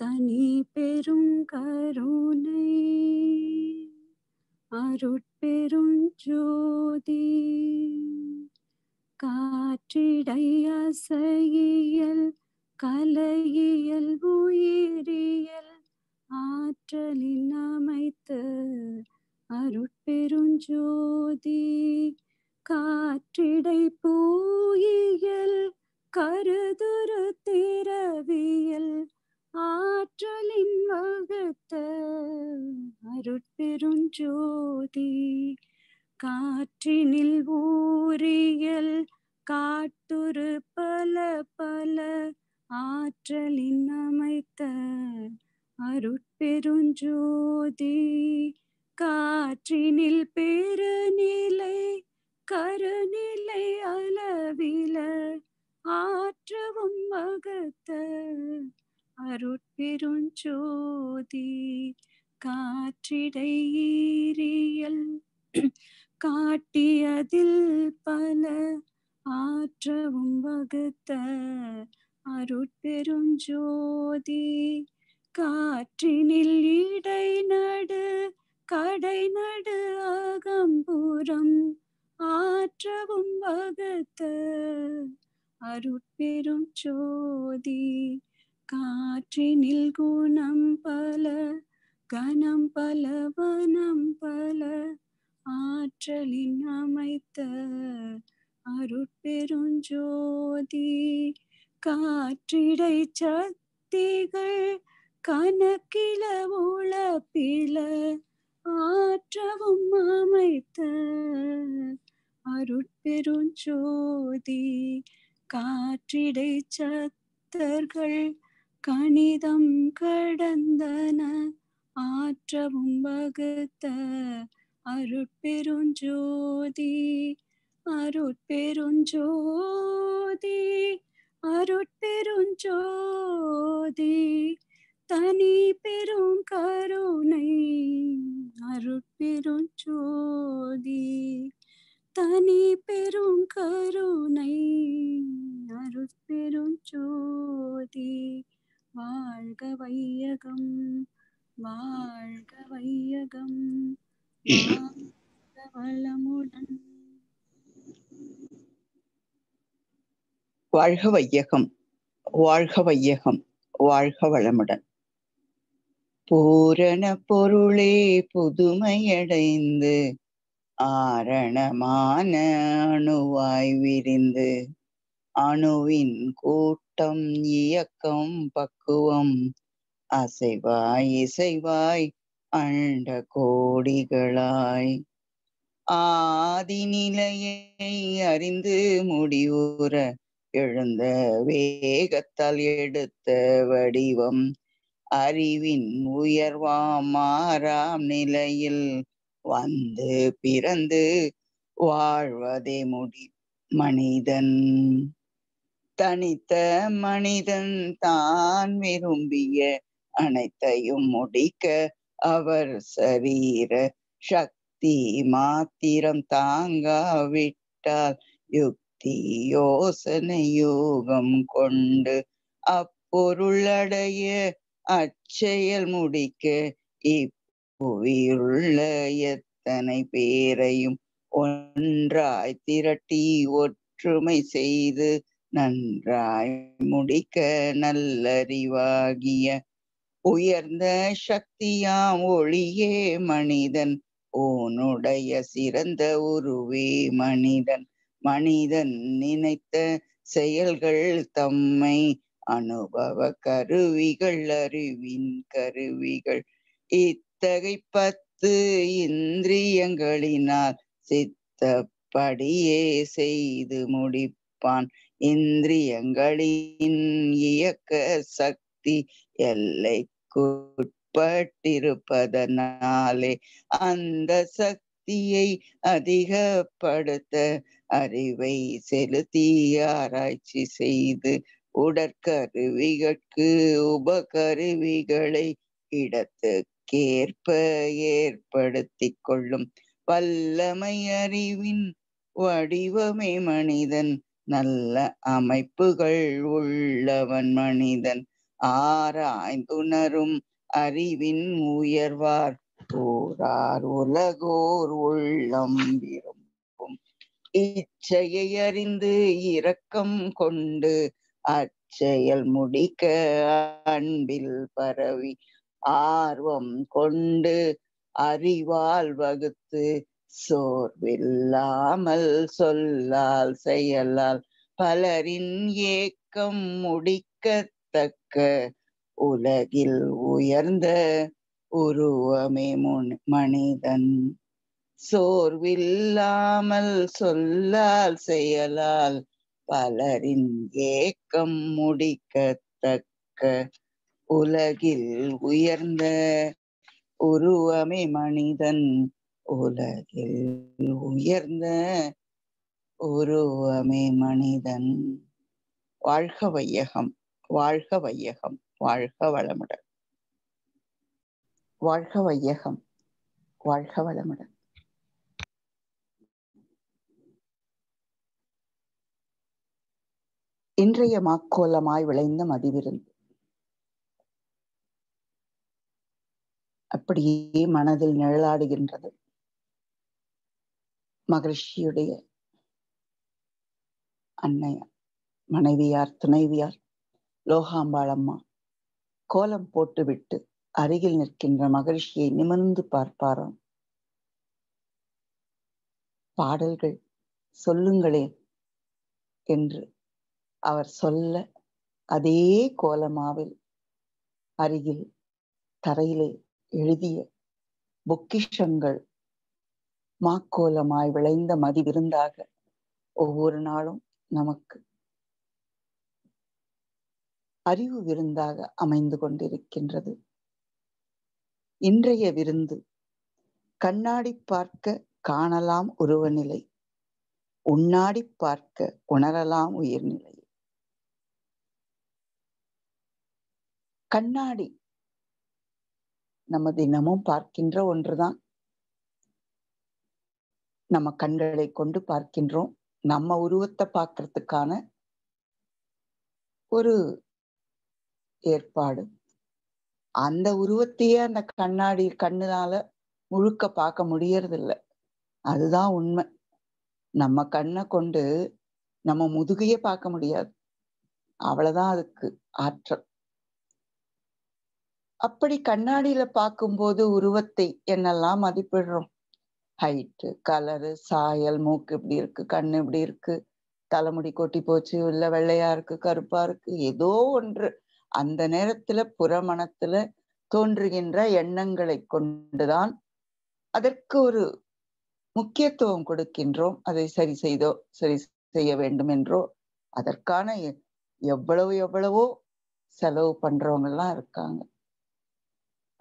தனி பெரும் கருணை அருட்பெரும் ஜோதி காற்றிடையசையியல் கலையியல் உயிரியல் ஆற்றலில் அமைத்த அருட்பெரும் ஜோதி காற்றிடை பூயியல் கருதுரு திரவியல் ஆற்றலின் வகுத்த அருட்பெருஞ்சோதி காற்றினில் ஊரியல் காட்டுரு பல பல ஆற்றலின் அமைத்த அருட்பெருஞ்சோதி காற்றினில் பெருநிலை கருநிலை அளவில ஆற்றவும் வகுத்த அருட்பெருஞ்சோதி காற்றிடையீரியல் காட்டியதில் பல ஆற்றவும் வகுத்த அருட்பெருஞ்சோதி காற்றினில் இடை நடு கடை நடு அகம்புறம் ஆற்றவும் வகுத்த அருட்பெரும் ஜோதி காற்றினில் குணம் பல கணம் பல வனம் பல ஆற்றலின் அமைத்த அருட்பெருஞ்சோதி காற்றிடை சக்திகள் கணக்கில உழப்பில ஆற்றவும் அமைத்த அருட்பெருஞ்சோதி காற்றிடை சத்தர்கள் கணிதம் கடந்தன ஆற்றவும் வகுத்த அருட்பெருஞ்சோதி அருட்பெருஞ்சோதி அருட்பெருஞ்சோதி தனி பெரும் கருணை அருட்பெருஞ்சோதி தனி பெரும் கருணை அருட்பெருஞ்சோதி வாழ்க வையகம் வாழ்க வையகம் வாழ்க வையகம் வாழ்க வையகம் வாழ்க வளமுடன் பூரண பொருளே புதுமையடைந்து ஆரணமான அணுவாய் விரிந்து அணுவின் கூட்டம் இயக்கம் பக்குவம் அசைவாய் இசைவாய் அண்ட கோடிகளாய் ஆதிநிலையை அறிந்து முடிவுற எழுந்த வேகத்தால் எடுத்த வடிவம் அறிவின் உயர்வாமாறாம் மாறாம் நிலையில் வந்து பிறந்து வாழ்வதே முடி மனிதன் தனித்த மனிதன் தான் விரும்பிய அனைத்தையும் முடிக்க அவர் சரீர சக்தி மாத்திரம் தாங்காவிட்டால் யுக்தி யோசனை யோகம் கொண்டு அப்பொருளடைய அச்செயல் முடிக்க இப்புவியுள்ள எத்தனை பேரையும் ஒன்றாய் திரட்டி ஒற்றுமை செய்து நன்றாய் முடிக்க நல்லறிவாகிய உயர்ந்த சக்தியா ஒளியே மனிதன் ஓனுடைய சிறந்த உருவே மனிதன் மனிதன் நினைத்த செயல்கள் தம்மை அனுபவ கருவிகள் அறிவின் கருவிகள் இத்தகை பத்து இந்திரியங்களினால் சித்தப்படியே செய்து முடிப்பான் இந்திரியங்களின் இயக்க சக்தி எல்லைக்குட்பட்டிருப்பதனாலே அந்த சக்தியை அதிகப்படுத்த அறிவை செலுத்தி ஆராய்ச்சி செய்து உடற்கருவிகட்கு உபகருவிகளை இடத்துக்கேற்ப ஏற்படுத்தி கொள்ளும் வல்லமை அறிவின் வடிவமே மனிதன் நல்ல அமைப்புகள் உள்ளவன் மனிதன் ஆராய்ந்துணரும் அறிவின் உயர்வார் ஓரார் உலகோர் உள்ளம் விரும்பும் இச்சையை அறிந்து இரக்கம் கொண்டு அச்செயல் முடிக்க அன்பில் பரவி ஆர்வம் கொண்டு அறிவால் வகுத்து சோர்வில்லாமல் சொல்லால் செயலால் பலரின் ஏக்கம் முடிக்கத்தக்க உலகில் உயர்ந்த உருவமே மனிதன் சோர்வில்லாமல் சொல்லால் செயலால் பலரின் ஏக்கம் முடிக்கத்தக்க உலகில் உயர்ந்த உருவமே மனிதன் உலகில் உயர்ந்த உருவமே மனிதன் வாழ்க வையகம் வாழ்க வையகம் வாழ்க வளமுடன் வாழ்க வையகம் வாழ்க வளமுடன் இன்றைய மாக்கோலமாய் விளைந்த மதிவிருந்து அப்படியே மனதில் நிழலாடுகின்றது மகிழ்ச்சியுடைய அன்னையார் மனைவியார் துணைவியார் லோகாம்பாளம்மா கோலம் போட்டுவிட்டு அருகில் நிற்கின்ற மகிழ்ச்சியை நிமிர்ந்து பார்ப்பாராம் பாடல்கள் சொல்லுங்களேன் என்று அவர் சொல்ல அதே கோலமாவில் அருகில் தரையிலே எழுதிய பொக்கிஷங்கள் மாக்கோலமாய் விளைந்த மதி விருந்தாக ஒவ்வொரு நாளும் நமக்கு அறிவு விருந்தாக அமைந்து கொண்டிருக்கின்றது இன்றைய விருந்து கண்ணாடி பார்க்க காணலாம் உருவநிலை உண்ணாடி பார்க்க உணரலாம் உயிர்நிலை கண்ணாடி நம்ம தினமும் பார்க்கின்ற ஒன்றுதான் நம்ம கண்களை கொண்டு பார்க்கின்றோம் நம்ம உருவத்தை பார்க்கறதுக்கான ஒரு ஏற்பாடு அந்த உருவத்தையே அந்த கண்ணாடி கண்ணுனால முழுக்க பார்க்க முடியறதில்ல அதுதான் உண்மை நம்ம கண்ணை கொண்டு நம்ம முதுகையே பார்க்க முடியாது அவ்வளவுதான் அதுக்கு ஆற்றல் அப்படி கண்ணாடியில பார்க்கும்போது உருவத்தை என்னெல்லாம் மதிப்பிடுறோம் ஹைட்டு கலரு சாயல் மூக்கு இப்படி இருக்கு கண்ணு இப்படி இருக்கு தலைமுடி கொட்டி போச்சு இல்லை வெள்ளையா இருக்கு கருப்பா இருக்கு ஏதோ ஒன்று அந்த நேரத்துல புறமணத்துல தோன்றுகின்ற எண்ணங்களை கொண்டுதான் அதற்கு ஒரு முக்கியத்துவம் கொடுக்கின்றோம் அதை சரி செய்தோ சரி செய்ய வேண்டும் என்றோ அதற்கான எவ்வளவு எவ்வளவோ செலவு பண்றவங்க எல்லாம் இருக்காங்க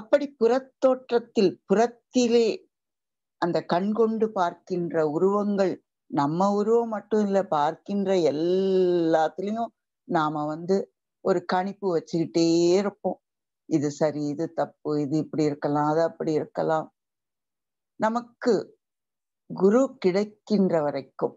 அப்படி புறத்தோற்றத்தில் புறத்திலே அந்த கண் கொண்டு பார்க்கின்ற உருவங்கள் நம்ம உருவம் மட்டும் இல்ல பார்க்கின்ற எல்லாத்துலயும் நாம வந்து ஒரு கணிப்பு வச்சுக்கிட்டே இருப்போம் இது சரி இது தப்பு இது இப்படி இருக்கலாம் அது அப்படி இருக்கலாம் நமக்கு குரு கிடைக்கின்ற வரைக்கும்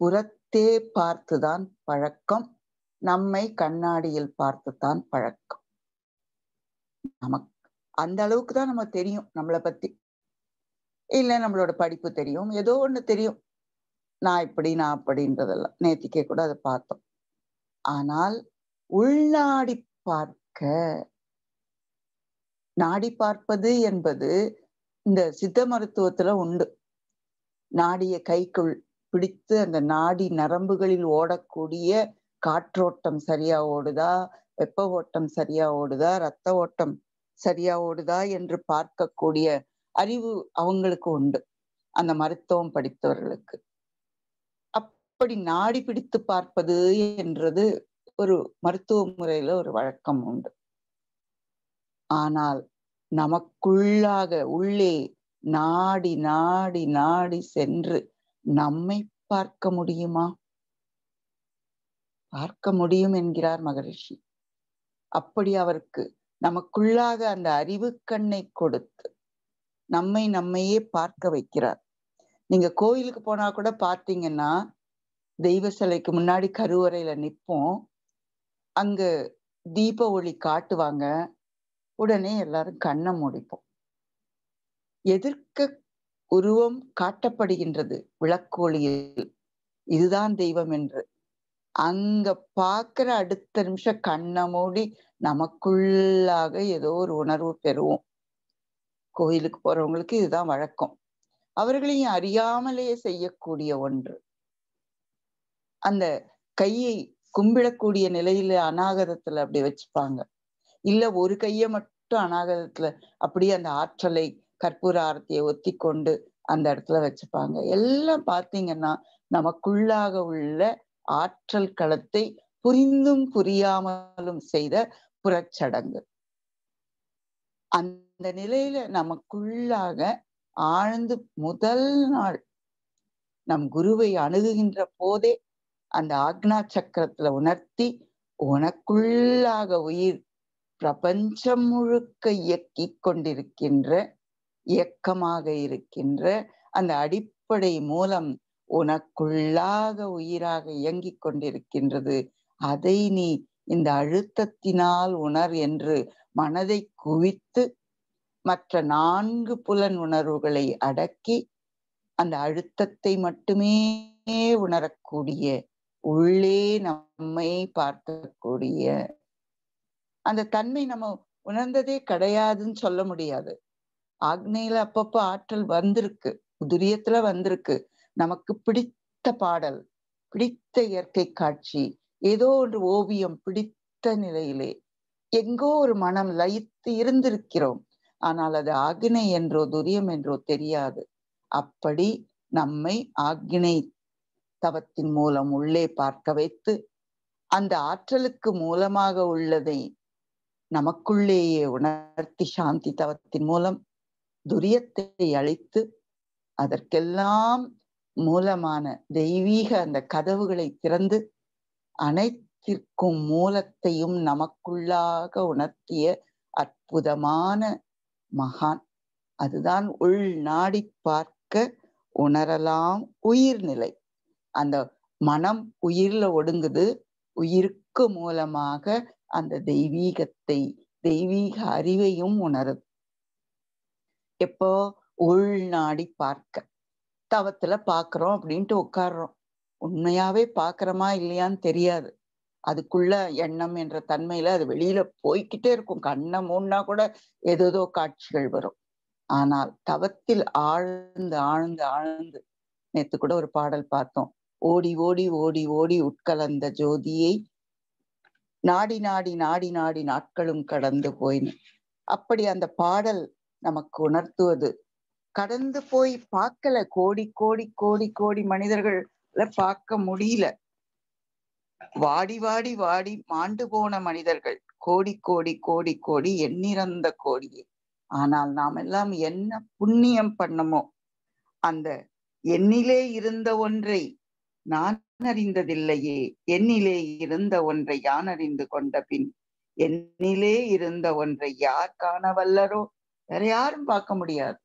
புறத்தே பார்த்துதான் பழக்கம் நம்மை கண்ணாடியில் பார்த்துதான் பழக்கம் நமக்கு அந்த அளவுக்கு தான் நம்ம தெரியும் நம்மளை பத்தி இல்லை நம்மளோட படிப்பு தெரியும் ஏதோ ஒன்று தெரியும் நான் இப்படி நான் அப்படின்றதெல்லாம் நேத்திக்கே கூட அதை பார்த்தோம் ஆனால் உள்நாடி பார்க்க நாடி பார்ப்பது என்பது இந்த சித்த மருத்துவத்துல உண்டு நாடிய கைக்குள் பிடித்து அந்த நாடி நரம்புகளில் ஓடக்கூடிய காற்றோட்டம் சரியா ஓடுதா வெப்ப ஓட்டம் சரியா ஓடுதா ரத்த ஓட்டம் சரியா ஓடுதா என்று பார்க்கக்கூடிய அறிவு அவங்களுக்கு உண்டு அந்த மருத்துவம் படித்தவர்களுக்கு அப்படி நாடி பிடித்து பார்ப்பது என்றது ஒரு மருத்துவ முறையில ஒரு வழக்கம் உண்டு ஆனால் நமக்குள்ளாக உள்ளே நாடி நாடி நாடி சென்று நம்மை பார்க்க முடியுமா பார்க்க முடியும் என்கிறார் மகரிஷி அப்படி அவருக்கு நமக்குள்ளாக அந்த அறிவு கண்ணை கொடுத்து நம்மை நம்மையே பார்க்க வைக்கிறார் நீங்க கோயிலுக்கு போனா கூட பார்த்தீங்கன்னா தெய்வ சிலைக்கு முன்னாடி கருவறையில நிற்போம் அங்க தீப ஒளி காட்டுவாங்க உடனே எல்லாரும் கண்ணை முடிப்போம் எதிர்க்க உருவம் காட்டப்படுகின்றது விளக்கு இதுதான் தெய்வம் என்று அங்க பாக்குற அடுத்த நிமிஷம் கண்ணை மூடி நமக்குள்ளாக ஏதோ ஒரு உணர்வு பெறுவோம் கோயிலுக்கு போறவங்களுக்கு இதுதான் வழக்கம் அவர்களையும் அறியாமலேயே செய்யக்கூடிய ஒன்று அந்த கையை கும்பிடக்கூடிய நிலையில அநாகதத்துல அப்படி வச்சுப்பாங்க இல்ல ஒரு கைய மட்டும் அநாகதத்துல அப்படியே அந்த ஆற்றலை கற்பூர ஆரத்தியை ஒத்தி கொண்டு அந்த இடத்துல வச்சுப்பாங்க எல்லாம் பார்த்தீங்கன்னா நமக்குள்ளாக உள்ள ஆற்றல் களத்தை புரிந்தும் புரியாமலும் செய்த புறச்சடங்கு அந்த இந்த நிலையில நமக்குள்ளாக ஆழ்ந்து முதல் நாள் நம் குருவை அணுகுகின்ற போதே அந்த ஆக்னா சக்கரத்துல உணர்த்தி உனக்குள்ளாக உயிர் பிரபஞ்சம் முழுக்க இயக்கி கொண்டிருக்கின்ற இயக்கமாக இருக்கின்ற அந்த அடிப்படை மூலம் உனக்குள்ளாக உயிராக இயங்கிக் கொண்டிருக்கின்றது அதை நீ இந்த அழுத்தத்தினால் உணர் என்று மனதை குவித்து மற்ற நான்கு புலன் உணர்வுகளை அடக்கி அந்த அழுத்தத்தை மட்டுமே உணரக்கூடிய உள்ளே நம்மை பார்க்கக்கூடிய அந்த தன்மை நம்ம உணர்ந்ததே கிடையாதுன்னு சொல்ல முடியாது ஆக்னையில அப்பப்போ ஆற்றல் வந்திருக்கு உதிரியத்துல வந்திருக்கு நமக்கு பிடித்த பாடல் பிடித்த இயற்கை காட்சி ஏதோ ஒரு ஓவியம் பிடித்த நிலையிலே எங்கோ ஒரு மனம் லயித்து இருந்திருக்கிறோம் ஆனால் அது ஆக்னை என்றோ துரியம் என்றோ தெரியாது அப்படி நம்மை ஆக்னை தவத்தின் மூலம் உள்ளே பார்க்க வைத்து அந்த ஆற்றலுக்கு மூலமாக உள்ளதை நமக்குள்ளேயே உணர்த்தி சாந்தி தவத்தின் மூலம் துரியத்தை அழித்து அதற்கெல்லாம் மூலமான தெய்வீக அந்த கதவுகளை திறந்து அனைத்திற்கும் மூலத்தையும் நமக்குள்ளாக உணர்த்திய அற்புதமான மகான் அதுதான் உள் நாடி பார்க்க உணரலாம் உயிர்நிலை அந்த மனம் உயிர்ல ஒடுங்குது உயிருக்கு மூலமாக அந்த தெய்வீகத்தை தெய்வீக அறிவையும் உணருது எப்போ உள் நாடி பார்க்க தவத்துல பாக்குறோம் அப்படின்ட்டு உட்காடுறோம் உண்மையாவே பாக்குறோமா இல்லையான்னு தெரியாது அதுக்குள்ள எண்ணம் என்ற தன்மையில அது வெளியில போய்கிட்டே இருக்கும் கண்ணை மூணா கூட ஏதேதோ காட்சிகள் வரும் ஆனால் தவத்தில் ஆழ்ந்து ஆழ்ந்து ஆழ்ந்து நேத்து கூட ஒரு பாடல் பார்த்தோம் ஓடி ஓடி ஓடி ஓடி உட்கலந்த ஜோதியை நாடி நாடி நாடி நாடி நாட்களும் கடந்து போயின்னு அப்படி அந்த பாடல் நமக்கு உணர்த்துவது கடந்து போய் பார்க்கல கோடி கோடி கோடி கோடி மனிதர்கள் பார்க்க முடியல வாடி வாடி வாடி மாண்டு போன மனிதர்கள் கோடி கோடி கோடி கோடி எண்ணிறந்த கோடியே ஆனால் நாம் எல்லாம் என்ன புண்ணியம் பண்ணமோ அந்த என்னிலே இருந்த ஒன்றை நான் அறிந்ததில்லையே என்னிலே இருந்த ஒன்றை யான் அறிந்து கொண்ட பின் என்னிலே இருந்த ஒன்றை யார் காண வல்லரோ வேற யாரும் பார்க்க முடியாது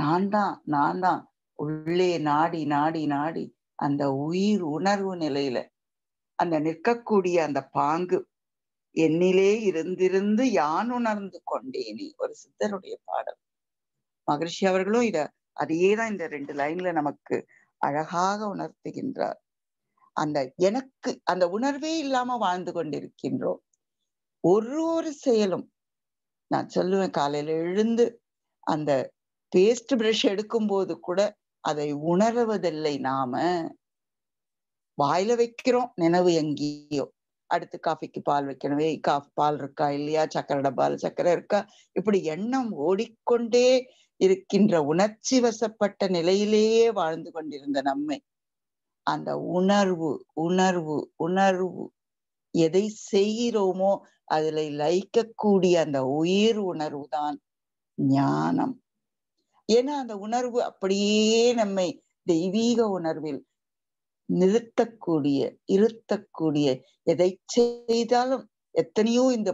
நான் தான் நான் தான் உள்ளே நாடி நாடி நாடி அந்த உயிர் உணர்வு நிலையில அந்த நிற்கக்கூடிய அந்த பாங்கு என்னிலே இருந்திருந்து யான் உணர்ந்து கொண்டேனே ஒரு சித்தருடைய பாடல் மகிழ்ச்சி அவர்களும் இத அதையே தான் இந்த ரெண்டு லைன்ல நமக்கு அழகாக உணர்த்துகின்றார் அந்த எனக்கு அந்த உணர்வே இல்லாம வாழ்ந்து கொண்டிருக்கின்றோம் ஒரு ஒரு செயலும் நான் சொல்லுவேன் காலையில எழுந்து அந்த பேஸ்ட் பிரஷ் எடுக்கும் போது கூட அதை உணர்வதில்லை நாம வாயில வைக்கிறோம் நினைவு எங்கேயோ அடுத்து காஃபிக்கு பால் வைக்கணுமே காஃபி பால் இருக்கா இல்லையா சக்கரை டப்பால் சக்கரை இருக்கா இப்படி எண்ணம் ஓடிக்கொண்டே இருக்கின்ற உணர்ச்சி வசப்பட்ட நிலையிலேயே வாழ்ந்து கொண்டிருந்த நம்மை அந்த உணர்வு உணர்வு உணர்வு எதை செய்கிறோமோ அதுல லயிக்கக்கூடிய அந்த உயிர் உணர்வு தான் ஞானம் ஏன்னா அந்த உணர்வு அப்படியே நம்மை தெய்வீக உணர்வில் நிறுத்தக்கூடிய இருத்தக்கூடிய எதை செய்தாலும் எத்தனையோ இந்த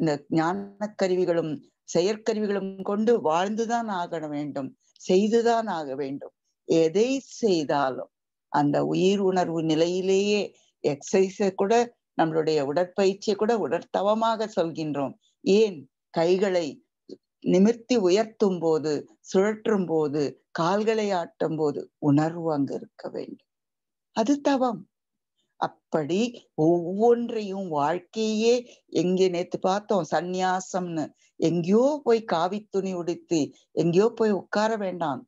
இந்த ஞான கருவிகளும் செயற்கருவிகளும் கொண்டு வாழ்ந்துதான் ஆக வேண்டும் செய்துதான் ஆக வேண்டும் எதை செய்தாலும் அந்த உயிர் உணர்வு நிலையிலேயே எக்ஸசைஸை கூட நம்மளுடைய உடற்பயிற்சியை கூட உடற்தவமாக சொல்கின்றோம் ஏன் கைகளை நிமிர்த்தி உயர்த்தும் போது சுழற்றும் போது கால்களை ஆட்டும் போது உணர்வு அங்கு இருக்க வேண்டும் அது தவம் அப்படி ஒவ்வொன்றையும் வாழ்க்கையே எங்கே நேத்து பார்த்தோம் சந்நியாசம்னு எங்கேயோ போய் காவி துணி உடுத்தி எங்கேயோ போய் உட்கார வேண்டாம்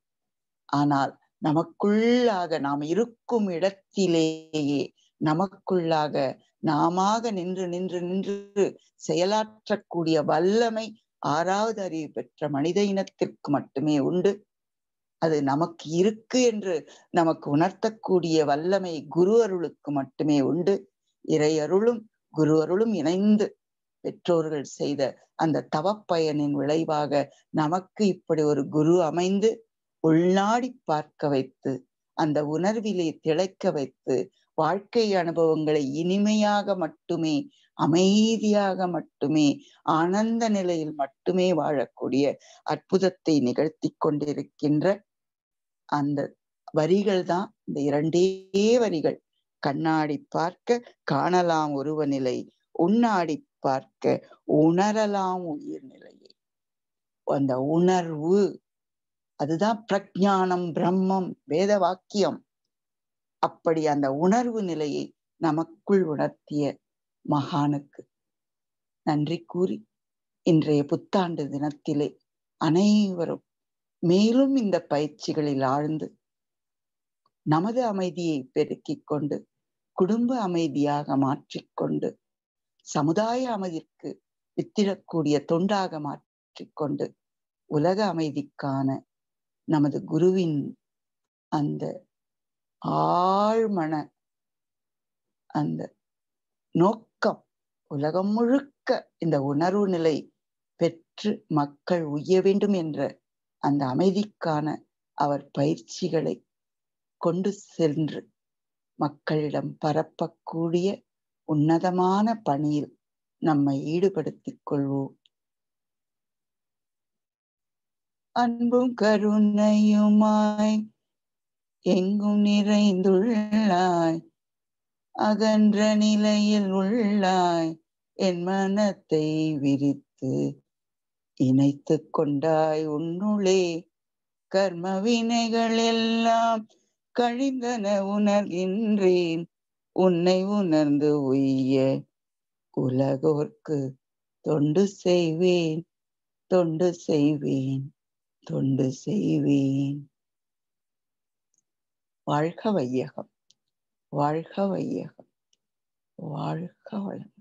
ஆனால் நமக்குள்ளாக நாம் இருக்கும் இடத்திலேயே நமக்குள்ளாக நாம நின்று நின்று நின்று செயலாற்றக்கூடிய வல்லமை ஆறாவது அறிவு பெற்ற மனித இனத்திற்கு மட்டுமே உண்டு அது நமக்கு இருக்கு என்று நமக்கு உணர்த்தக்கூடிய வல்லமை குரு அருளுக்கு மட்டுமே உண்டு இறை அருளும் குரு அருளும் இணைந்து பெற்றோர்கள் செய்த அந்த தவப்பயனின் விளைவாக நமக்கு இப்படி ஒரு குரு அமைந்து உள்நாடி பார்க்க வைத்து அந்த உணர்விலே திளைக்க வைத்து வாழ்க்கை அனுபவங்களை இனிமையாக மட்டுமே அமைதியாக மட்டுமே ஆனந்த நிலையில் மட்டுமே வாழக்கூடிய அற்புதத்தை நிகழ்த்தி கொண்டிருக்கின்ற அந்த வரிகள் தான் இந்த இரண்டே வரிகள் கண்ணாடி பார்க்க காணலாம் ஒருவ நிலை உண்ணாடி பார்க்க உணரலாம் உயிர் நிலையை அந்த உணர்வு அதுதான் பிரஜானம் பிரம்மம் வேத வாக்கியம் அப்படி அந்த உணர்வு நிலையை நமக்குள் உணர்த்திய மகானுக்கு நன்றி கூறி இன்றைய புத்தாண்டு தினத்திலே அனைவரும் மேலும் இந்த பயிற்சிகளில் ஆழ்ந்து நமது அமைதியை பெருக்கிக் கொண்டு குடும்ப அமைதியாக மாற்றிக்கொண்டு சமுதாய அமைதிக்கு வித்திடக்கூடிய தொண்டாக மாற்றிக்கொண்டு உலக அமைதிக்கான நமது குருவின் அந்த ஆழ்மன அந்த நோக்கம் உலகம் முழுக்க இந்த உணர்வு நிலை பெற்று மக்கள் உய்ய வேண்டும் என்ற அந்த அமைதிக்கான அவர் பயிற்சிகளை கொண்டு சென்று மக்களிடம் பரப்பக்கூடிய உன்னதமான பணியில் நம்மை ஈடுபடுத்திக் கொள்வோம் அன்பும் கருணையுமாய் எங்கும் நிறைந்துள்ளாய் அகன்ற நிலையில் உள்ளாய் என் மனத்தை விரித்து இணைத்து கொண்டாய் உன்னுளே கர்ம வினைகள் எல்லாம் கழிந்தன உணர்கின்றேன் உன்னை உணர்ந்து உய்ய உலகோர்க்கு தொண்டு செய்வேன் தொண்டு செய்வேன் தொண்டு செய்வேன் வாழ்க வையகம் வாழ்க வையகம் வாழ்க வளம்